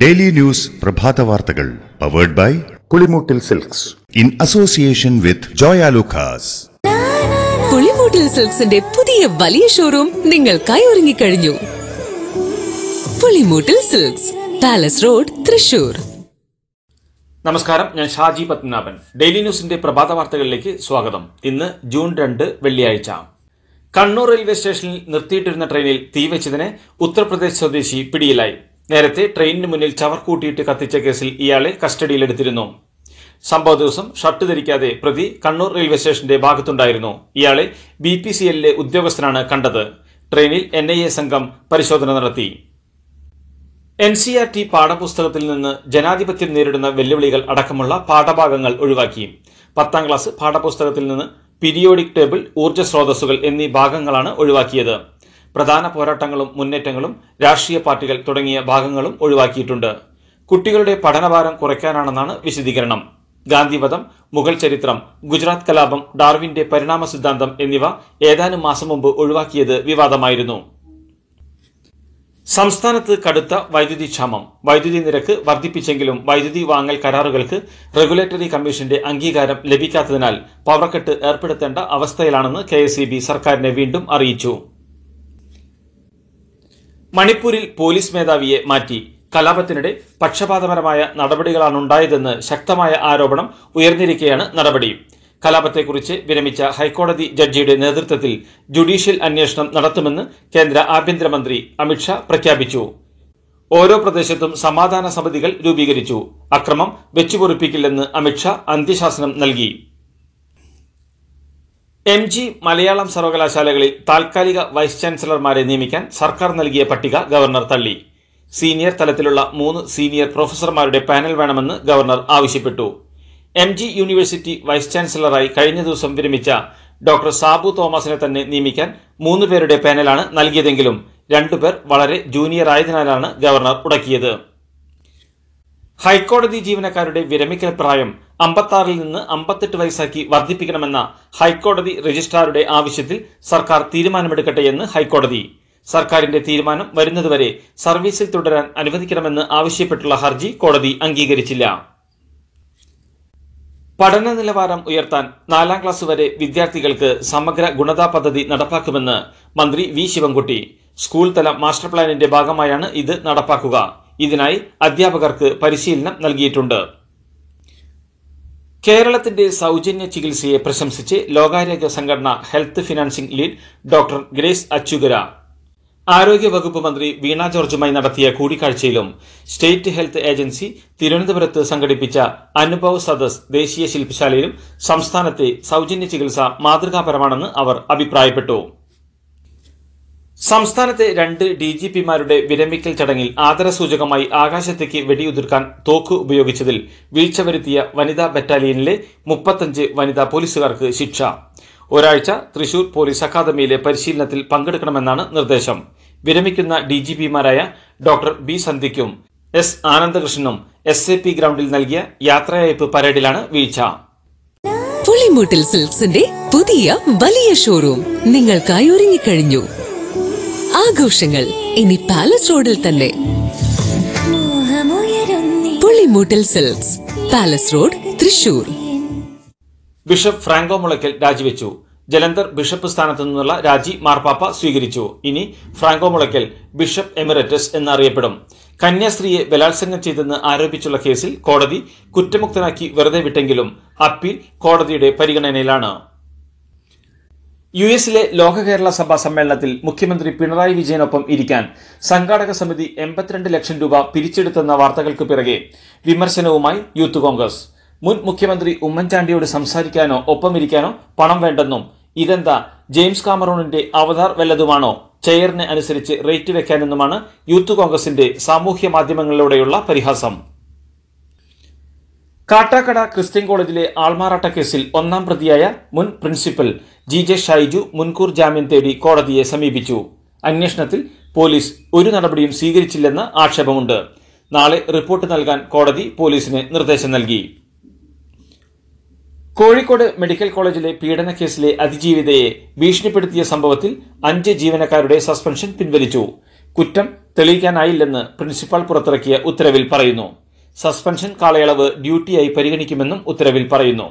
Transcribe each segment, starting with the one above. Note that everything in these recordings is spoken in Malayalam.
ഡെയിലി ന്യൂസ് പ്രഭാത വാർത്തകൾ powered by Pulimoottil silks in association with Joyalukkas Pulimoottil സിൽക്സിന്റെ പുതിയ വലിയ ഷോറൂം നിങ്ങൾക്കായി ഒരുങ്ങിക്കഴിഞ്ഞു Pulimoottil silks palace road Thrissur നമസ്കാരം ഞാൻ ഷാജി പത്മനാഭൻ ഡെയിലി ന്യൂസിന്റെ പ്രഭാത വാർത്തകളിലേക്ക് സ്വാഗതം ഇന്ന് ജൂൺ രണ്ട് വെള്ളിയാഴ്ച കണ്ണൂർ റെയിൽവേ സ്റ്റേഷനിൽ നിർത്തിയിട്ടിരുന്ന ട്രെയിനിൽ തീവച്ചതിന് ഉത്തർപ്രദേശ് സ്വദേശി പിടിയിലായി നേരത്തെ ട്രെയിനിന് മുന്നിൽ ചവർക്കൂട്ടിയിട്ട് കത്തിച്ച കേസിൽ ഇയാളെ കസ്റ്റഡിയിലെടുത്തിരുന്നു സംഭവ ദിവസം ഷർട്ട് ധരിക്കാതെ പ്രതി കണ്ണൂർ റെയിൽവേ സ്റ്റേഷന്റെ ഭാഗത്തുണ്ടായിരുന്നു ഇയാളെ ബി പി സി എല്ലിലെ ഉദ്യോഗസ്ഥനാണ് കണ്ടത് ട്രെയിനിൽ എൻ ഐ എ സംഘം പരിശോധന നടത്തി എൻ സി ആർ ടി പാഠപുസ്തകത്തിൽ നിന്ന് ജനാധിപത്യം നേരിടുന്ന വെല്ലുവിളികൾ അടക്കമുള്ള പാഠഭാഗങ്ങൾ ഒഴിവാക്കി പത്താം ക്ലാസ് പാഠപുസ്തകത്തിൽ നിന്ന് പീരിയോഡിക് ടേബിൾ ഊർജ്ജ സ്രോതസ്സുകൾ എന്നീ ഭാഗങ്ങളാണ് ഒഴിവാക്കിയത് പ്രധാന പോരാട്ടങ്ങളും മുന്നേറ്റങ്ങളും രാഷ്ട്രീയ പാർട്ടികൾ തുടങ്ങിയ ഭാഗങ്ങളും ഒഴിവാക്കിയിട്ടുണ്ട് കുട്ടികളുടെ പഠനഭാരം കുറയ്ക്കാനാണെന്നാണ് വിശദീകരണം ഗാന്ധിവധം മുഗൾ ചരിത്രം ഗുജറാത്ത് കലാപം ഡാർവിന്റെ പരിണാമ സിദ്ധാന്തം എന്നിവ ഏതാനും മാസം മുമ്പ് ഒഴിവാക്കിയത് വിവാദമായിരുന്നു സംസ്ഥാനത്ത് കടുത്ത വൈദ്യുതി ക്ഷാമം വൈദ്യുതി നിരക്ക് വർദ്ധിപ്പിച്ചെങ്കിലും വൈദ്യുതി വാങ്ങൽ കരാറുകൾക്ക് റെഗുലേറ്ററി കമ്മീഷന്റെ അംഗീകാരം ലഭിക്കാത്തതിനാൽ പവർകട്ട് ഏർപ്പെടുത്തേണ്ട അവസ്ഥയിലാണെന്ന് കെ സർക്കാരിനെ വീണ്ടും അറിയിച്ചു മണിപ്പൂരിൽ പോലീസ് മേധാവിയെ മാറ്റി കലാപത്തിനിടെ പക്ഷപാതപരമായ നടപടികളാണ് ഉണ്ടായതെന്ന് ശക്തമായ ആരോപണം ഉയർന്നിരിക്കെയാണ് നടപടി കലാപത്തെക്കുറിച്ച് വിരമിച്ച ഹൈക്കോടതി ജഡ്ജിയുടെ നേതൃത്വത്തിൽ ജുഡീഷ്യൽ അന്വേഷണം നടത്തുമെന്ന് കേന്ദ്ര ആഭ്യന്തരമന്ത്രി അമിത്ഷാ പ്രഖ്യാപിച്ചു ഓരോ പ്രദേശത്തും സമാധാന സമിതികൾ രൂപീകരിച്ചു അക്രമം വെച്ചുപൊറിപ്പിക്കില്ലെന്ന് അമിത്ഷാ അന്ത്യശാസനം നൽകി എം ജി മലയാളം സർവകലാശാലകളിൽ താൽക്കാലിക വൈസ് ചാൻസലർമാരെ നിയമിക്കാൻ സർക്കാർ നൽകിയ പട്ടിക ഗവർണർ തള്ളി സീനിയർ തലത്തിലുള്ള മൂന്ന് സീനിയർ പ്രൊഫസർമാരുടെ പാനൽ വേണമെന്ന് ഗവർണർ ആവശ്യപ്പെട്ടു എം ജി യൂണിവേഴ്സിറ്റി വൈസ് ചാൻസലറായി കഴിഞ്ഞ ദിവസം വിരമിച്ച ഡോക്ടർ സാബു തോമസിനെ തന്നെ നിയമിക്കാൻ മൂന്ന് പേരുടെ പാനലാണ് നൽകിയതെങ്കിലും രണ്ടുപേർ വളരെ ജൂനിയർ ആയതിനാലാണ് ഗവർണർ ഉടക്കിയത് ഹൈക്കോടതി ജീവനക്കാരുടെ വിരമിക്കൽ പ്രായം അമ്പത്താറിൽ നിന്ന് അമ്പത്തെട്ട് വയസ്സാക്കി വർദ്ധിപ്പിക്കണമെന്ന ഹൈക്കോടതി രജിസ്ട്രാറുടെ ആവശ്യത്തിൽ സർക്കാർ തീരുമാനമെടുക്കട്ടെ എന്ന് ഹൈക്കോടതി സർക്കാരിന്റെ തീരുമാനം വരുന്നതുവരെ സർവീസിൽ തുടരാൻ അനുവദിക്കണമെന്ന് ആവശ്യപ്പെട്ടുള്ള ഹർജി കോടതി അംഗീകരിച്ചില്ല പഠന നിലവാരം ഉയർത്താൻ നാലാം ക്ലാസ് വരെ വിദ്യാർത്ഥികൾക്ക് സമഗ്ര ഗുണതാ പദ്ധതി നടപ്പാക്കുമെന്ന് മന്ത്രി വി ശിവൻകുട്ടി സ്കൂൾ തല മാസ്റ്റർ പ്ലാനിന്റെ ഭാഗമായാണ് ഇത് നടപ്പാക്കുക ഇതിനായി അധ്യാപകർക്ക് പരിശീലനം നൽകിയിട്ടുണ്ട് കേരളത്തിന്റെ സൗജന്യ ചികിത്സയെ പ്രശംസിച്ച് ലോകാരോഗ്യ സംഘടന health financing lead doctor Grace അച്ചുകര ആരോഗ്യ വകുപ്പ് മന്ത്രി വീണ ജോർജുമായി നടത്തിയ കൂടിക്കാഴ്ചയിലും സ്റ്റേറ്റ് ഹെൽത്ത് ഏജൻസി തിരുവനന്തപുരത്ത് സംഘടിപ്പിച്ച അനുഭവ് സദസ് ദേശീയ ശില്പശാലയിലും സംസ്ഥാനത്തെ സൗജന്യ ചികിത്സ മാതൃകാപരമാണെന്ന് അവർ അഭിപ്രായപ്പെട്ടു സംസ്ഥാനത്തെ രണ്ട് ഡി ജി പിമാരുടെ വിരമിക്കൽ ചടങ്ങിൽ ആദരസൂചകമായി ആകാശത്തേക്ക് വെടിയുതിർക്കാൻ തോക്ക് ഉപയോഗിച്ചതിൽ വീഴ്ച വരുത്തിയ വനിതാ ബറ്റാലിയനിലെ മുപ്പത്തഞ്ച് വനിതാ പോലീസുകാർക്ക് ശിക്ഷ ഒരാഴ്ച തൃശൂർ പോലീസ് അക്കാദമിയിലെ പരിശീലനത്തിൽ പങ്കെടുക്കണമെന്നാണ് നിർദ്ദേശം വിരമിക്കുന്ന ഡി ജി പിമാരായ ഡോക്ടർ ബി സന്ധ്യയ്ക്കും എസ് ആനന്ദകൃഷ്ണനും എസ് എ പി ഗ്രൗണ്ടിൽ നൽകിയ യാത്രയയപ്പ് പരേഡിലാണ് വീഴ്ച പുളിമൂട്ടിൽ സിൽക്സിന്റെ പുതിയ വലിയ ഷോറൂം നിങ്ങൾക്കായി ഒരുങ്ങിക്കഴിഞ്ഞു ആഘോഷങ്ങൾ ഇനി പാലസ് റോഡിൽ തന്നെ Pulimoottil silks palace road Thrissur bishop Franco Mulakkal രാജിവെച്ചു ജലന്ധർ ബിഷപ്പ് സ്ഥാനത്ത് നിന്നുള്ള രാജി മാർപ്പാപ്പ സ്വീകരിച്ചു ഇനി ഫ്രാങ്കോ മുളയ്ക്കൽ ബിഷപ്പ് എമിറേറ്റസ് എന്നറിയപ്പെടും കന്യാസ്ത്രീയെ ബലാത്സംഗം ചെയ്തെന്ന് ആരോപിച്ചുള്ള കേസിൽ കോടതി കുറ്റമുക്തനാക്കി വെറുതെ വിട്ടെങ്കിലും അപ്പീൽ കോടതിയുടെ പരിഗണനയിലാണ് യു എസിലെ ലോക കേരള സഭാ സമ്മേളനത്തിൽ മുഖ്യമന്ത്രി പിണറായി വിജയനൊപ്പം ഇരിക്കാൻ സംഘാടക സമിതി എൺപത്തിരണ്ട് ലക്ഷം രൂപ പിരിച്ചെടുത്തെന്ന വാർത്തകൾക്ക് പിറകെ വിമർശനവുമായി യൂത്ത് കോൺഗ്രസ് മുൻ മുഖ്യമന്ത്രി ഉമ്മൻചാണ്ടിയോട് സംസാരിക്കാനോ ഒപ്പമിരിക്കാനോ പണം വേണ്ടെന്നും ഇതെന്താ ജെയിംസ് കാമറൂണിന്റെ അവതാർ വല്ലതുമാണോ ചെയറിനെ അനുസരിച്ച് റേറ്റ് വെക്കാനെന്നുമാണ് യൂത്ത് കോൺഗ്രസിന്റെ സാമൂഹ്യ മാധ്യമങ്ങളിലൂടെയുള്ള പരിഹാസം കാട്ടാക്കട ക്രിസ്ത്യൻ കോളേജിലെ ആൾമാറാട്ട കേസിൽ ഒന്നാം പ്രതിയായ മുൻ പ്രിൻസിപ്പൽ ജി ജെ ഷൈജു മുൻകൂർ ജാമ്യം തേടി കോടതിയെ സമീപിച്ചു അന്വേഷണത്തിൽ പോലീസ് ഒരു നടപടിയും സ്വീകരിച്ചില്ലെന്ന് ആക്ഷേപമുണ്ട് നാളെ റിപ്പോർട്ട് നൽകാൻ കോടതി പോലീസിന് നിർദ്ദേശം നൽകി കോഴിക്കോട് മെഡിക്കൽ കോളേജിലെ പീഡന കേസിലെ അതിജീവിതയെ ഭീഷണിപ്പെടുത്തിയ സംഭവത്തിൽ അഞ്ച് ജീവനക്കാരുടെ സസ്പെൻഷൻ പിൻവലിച്ചു കുറ്റം തെളിയിക്കാനായില്ലെന്ന് പ്രിൻസിപ്പാൾ പുറത്തിറക്കിയ ഉത്തരവിൽ പറയുന്നു സസ്പെൻഷൻ കാലയളവ് ഡ്യൂട്ടിയായി പരിഗണിക്കുമെന്നും ഉത്തരവിൽ പറയുന്നു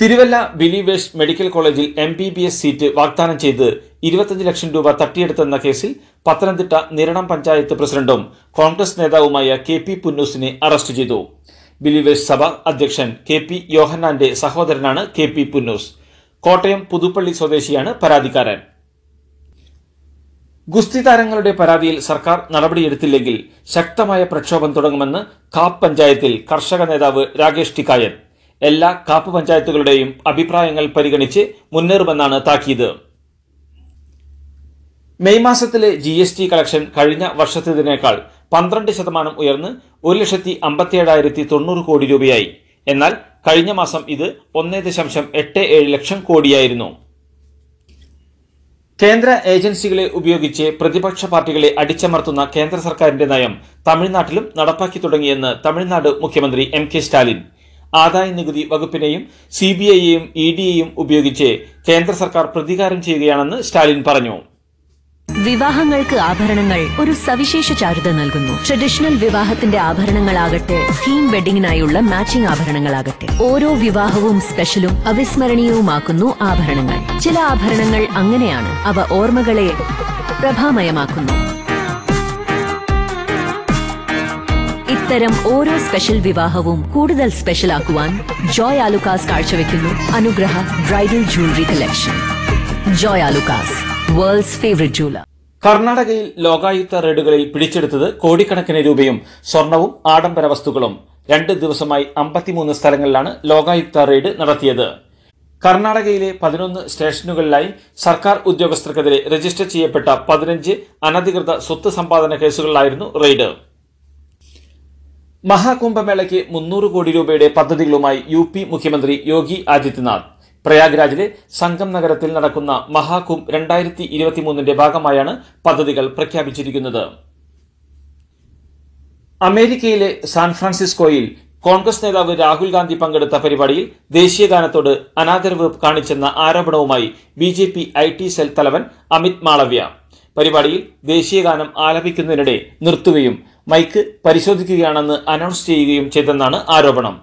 തിരുവല്ല ബിലീവേഴ്സ് മെഡിക്കൽ കോളേജിൽ M B B S seat വാഗ്ദാനം ചെയ്ത് ഇരുപത്തഞ്ച് ലക്ഷം രൂപ തട്ടിയെടുത്തെന്ന കേസിൽ പത്തനംതിട്ട നിരണം പഞ്ചായത്ത് പ്രസിഡന്റും കോൺഗ്രസ് നേതാവുമായ കെ പി പുന്നൂസിനെ അറസ്റ്റ് ചെയ്തു ബിലീവേഴ്സ് സഭ അധ്യക്ഷൻ കെ പി യോഹന്നാന്റെ സഹോദരനാണ് കെ പി പുന്നൂസ് കോട്ടയം പുതുപ്പള്ളി സ്വദേശിയാണ് പരാതിക്കാരൻ ഗുസ്തി താരങ്ങളുടെ പരാതിയിൽ സർക്കാർ നടപടിയെടുത്തില്ലെങ്കിൽ ശക്തമായ പ്രക്ഷോഭം തുടങ്ങുമെന്ന് കാപ്പ് പഞ്ചായത്തിൽ കർഷക നേതാവ് രാകേഷ് ടിക്കായൻ എല്ലാ കാപ്പ് പഞ്ചായത്തുകളുടെയും അഭിപ്രായങ്ങൾ പരിഗണിച്ച് മുന്നേറുമെന്നാണ് താക്കീത് മെയ് മാസത്തിലെ ജി എസ് ടി കളക്ഷൻ കഴിഞ്ഞ വർഷത്തേതിനേക്കാൾ പന്ത്രണ്ട് ശതമാനം ഉയർന്ന് ഒരു ലക്ഷത്തി അമ്പത്തിയേഴായിരത്തി തൊണ്ണൂറ് കോടി രൂപയായി എന്നാൽ കഴിഞ്ഞ മാസം ഇത് ഒന്നേ ദശാംശം എട്ട് ഏഴ് ലക്ഷം കോടിയായിരുന്നു കേന്ദ്ര ഏജൻസികളെ ഉപയോഗിച്ച് പ്രതിപക്ഷ പാർട്ടികളെ അടിച്ചമർത്തുന്ന കേന്ദ്ര സർക്കാരിന്റെ നയം തമിഴ്നാട്ടിലും നടപ്പാക്കി തുടങ്ങിയെന്ന് തമിഴ്നാട് മുഖ്യമന്ത്രി എം കെ സ്റ്റാലിൻ ആദായ നികുതി വകുപ്പിനെയും സി ബി ഐയെയും ഇ ഉപയോഗിച്ച് കേന്ദ്ര സർക്കാർ പ്രതികാരം ചെയ്യുകയാണെന്ന് സ്റ്റാലിൻ പറഞ്ഞു വിവാഹങ്ങൾക്ക് ആഭരണങ്ങൾ ഒരു സവിശേഷ ചാരുത നൽകുന്നു ട്രഡീഷണൽ വിവാഹത്തിന്റെ ആഭരണങ്ങളാകട്ടെ തീം വെഡിങ്ങിനായുള്ള മാച്ചിംഗ് ആഭരണങ്ങളാകട്ടെ ഓരോ വിവാഹവും സ്പെഷ്യലും അവിസ്മരണീയവുമാക്കുന്നു ആഭരണങ്ങൾ ചില ആഭരണങ്ങൾ അങ്ങനെയാണ് അവ ഓർമ്മകളെ പ്രഭാമയമാക്കുന്നു ഇത്തരം ഓരോ സ്പെഷ്യൽ വിവാഹവും കൂടുതൽ സ്പെഷ്യൽ ആക്കുവാൻ ജോയ് ആലുക്കാസ് കാഴ്ചവെക്കുന്നു Anugraha bridal jewellery collection Joy Alukkas world's favourite jeweller കർണാടകയിൽ ലോകായുക്ത റെയ്ഡുകളിൽ പിടിച്ചെടുത്തത് കോടിക്കണക്കിന് രൂപയും സ്വർണവും ആഡംബര വസ്തുക്കളും രണ്ട് ദിവസമായി അമ്പത്തിമൂന്ന് സ്ഥലങ്ങളിലാണ് ലോകായുക്ത റെയ്ഡ് നടത്തിയത് കർണാടകയിലെ പതിനൊന്ന് സ്റ്റേഷനുകളിലായി സർക്കാർ ഉദ്യോഗസ്ഥർക്കെതിരെ രജിസ്റ്റർ ചെയ്യപ്പെട്ട പതിനഞ്ച് അനധികൃത സ്വത്ത് സമ്പാദന കേസുകളിലായിരുന്നു റെയ്ഡ് മഹാകുംഭമേളയ്ക്ക് മുന്നൂറ് കോടി രൂപയുടെ പദ്ധതികളുമായി യു മുഖ്യമന്ത്രി യോഗി ആദിത്യനാഥ് പ്രയാഗ്രാജിലെ സംഗം നഗരത്തിൽ നടക്കുന്ന മഹാകുംഭ് രണ്ടായിരത്തി ഇരുപത്തിമൂന്നിന്റെ ഭാഗമായാണ് പദ്ധതികൾ പ്രഖ്യാപിച്ചിരിക്കുന്നത് അമേരിക്കയിലെ സാൻ ഫ്രാൻസിസ്കോയിൽ കോൺഗ്രസ് നേതാവ് രാഹുൽ ഗാന്ധി പങ്കെടുത്ത പരിപാടിയിൽ ദേശീയഗാനത്തോട് അനാദരവ് കാണിച്ചെന്ന ആരോപണവുമായി B J P I T cell തലവൻ അമിത് മാളവ്യ പരിപാടിയിൽ ദേശീയഗാനം ആലപിക്കുന്നതിനിടെ നിർത്തുകയും മൈക്ക് പരിശോധിക്കുകയാണെന്ന് അനൗൺസ് ചെയ്യുകയും ചെയ്തെന്നാണ് ആരോപണം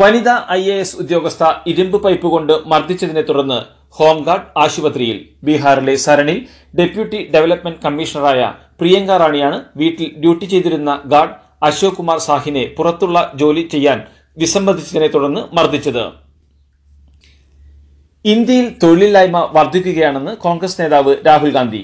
വനിതാ ഐ എ എസ് ഉദ്യോഗസ്ഥ ഇരുമ്പ് പൈപ്പ് കൊണ്ട് മർദ്ദിച്ചതിനെ തുടർന്ന് ഹോംഗാർഡ് ആശുപത്രിയിൽ ബീഹാറിലെ സരണിൽ ഡെപ്യൂട്ടി ഡെവലപ്മെന്റ് കമ്മീഷണറായ പ്രിയങ്ക റാണിയാണ് വീട്ടിൽ ഡ്യൂട്ടി ചെയ്തിരുന്ന ഗാർഡ് അശോക് കുമാർ സാഹിനെ പുറത്തുള്ള ജോലി ചെയ്യാൻ വിസമ്മതിച്ചതിനെ തുടർന്ന് മർദ്ദിച്ചത് ഇന്ത്യയിൽ തൊഴിലില്ലായ്മ വർദ്ധിക്കുകയാണെന്ന് കോൺഗ്രസ് നേതാവ് രാഹുൽ ഗാന്ധി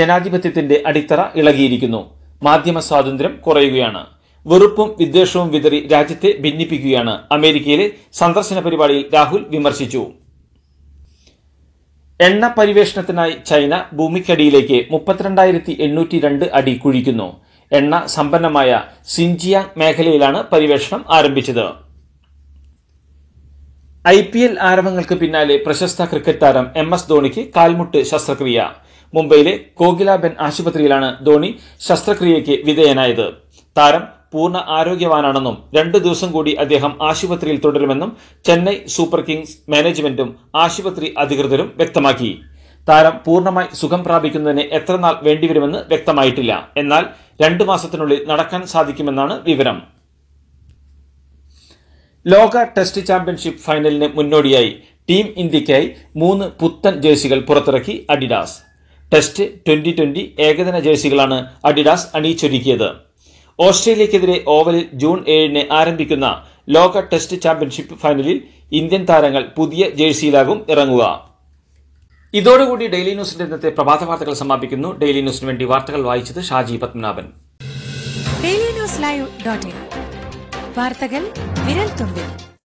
ജനാധിപത്യത്തിന്റെ അടിത്തറ ഇളകിയിരിക്കുന്നു മാധ്യമ സ്വാതന്ത്ര്യം കുറയുകയാണ് വെറുപ്പും വിദ്വേഷവും വിതറി രാജ്യത്തെ ഭിന്നിപ്പിക്കുകയാണ് അമേരിക്കയിലെ സന്ദർശന പരിപാടിയിൽ രാഹുൽ വിമർശിച്ചു എണ്ണ പരിവേഷണത്തിനായി ചൈന ഭൂമിക്കടിയിലേക്ക് മുപ്പത്തിരണ്ടായിരത്തി എണ്ണൂറ്റി രണ്ട് അടി കുഴിക്കുന്നു എണ്ണ സമ്പന്നമായ സിൻജിയാങ് മേഖലയിലാണ് പരിവേഷണം ആരംഭിച്ചത് ഐ പി എൽ ആരവങ്ങൾക്ക് പിന്നാലെ പ്രശസ്ത ക്രിക്കറ്റ് താരം എം എസ് ധോണിക്ക് കാൽമുട്ട് ശസ്ത്രക്രിയ മുംബൈയിലെ കോകിലാബെൻ ആശുപത്രിയിലാണ് ധോണി ശസ്ത്രക്രിയയ്ക്ക് വിധേയനായത് താരം പൂർണ്ണ ആരോഗ്യവാനാണെന്നും രണ്ടു ദിവസം കൂടി അദ്ദേഹം ആശുപത്രിയിൽ തുടരുമെന്നും ചെന്നൈ സൂപ്പർ കിങ്സ് മാനേജ്മെന്റും ആശുപത്രി അധികൃതരും വ്യക്തമാക്കി താരം പൂർണ്ണമായി സുഖം പ്രാപിക്കുന്നതിന് എത്രനാൾ വേണ്ടിവരുമെന്ന് വ്യക്തമായിട്ടില്ല എന്നാൽ രണ്ടു മാസത്തിനുള്ളിൽ നടക്കാൻ സാധിക്കുമെന്നാണ് വിവരം ലോക ടെസ്റ്റ് ചാമ്പ്യൻഷിപ്പ് ഫൈനലിന് മുന്നോടിയായി ടീം ഇന്ത്യയ്ക്കായി മൂന്ന് പുത്തൻ ജേഴ്സികൾ പുറത്തിറക്കി അഡിഡാസ് ടെസ്റ്റ് ട്വന്റി ട്വന്റി ഏകദിന ജേഴ്സികളാണ് അഡിഡാസ് അണിയിച്ചൊരുക്കിയത് ഓസ്ട്രേലിയക്കെതിരെ ഓവലിൽ ജൂൺ ഏഴിന് ആരംഭിക്കുന്ന ലോക ടെസ്റ്റ് ചാമ്പ്യൻഷിപ്പ് ഫൈനലിൽ ഇന്ത്യൻ താരങ്ങൾ പുതിയ ജേഴ്സിയിലാകും ഇറങ്ങുക ഇതോടുകൂടി ഡെയിലി ന്യൂസിന്റെ ഇന്നത്തെ പ്രഭാത വാർത്തകൾ സമാപിക്കുന്നു ഡെയിലി ന്യൂസിന് വേണ്ടി വാർത്തകൾ വായിച്ചത് Shaji Padmanabhan daily news live വാർത്തകൾ വിരൽ തുമ്പിൽ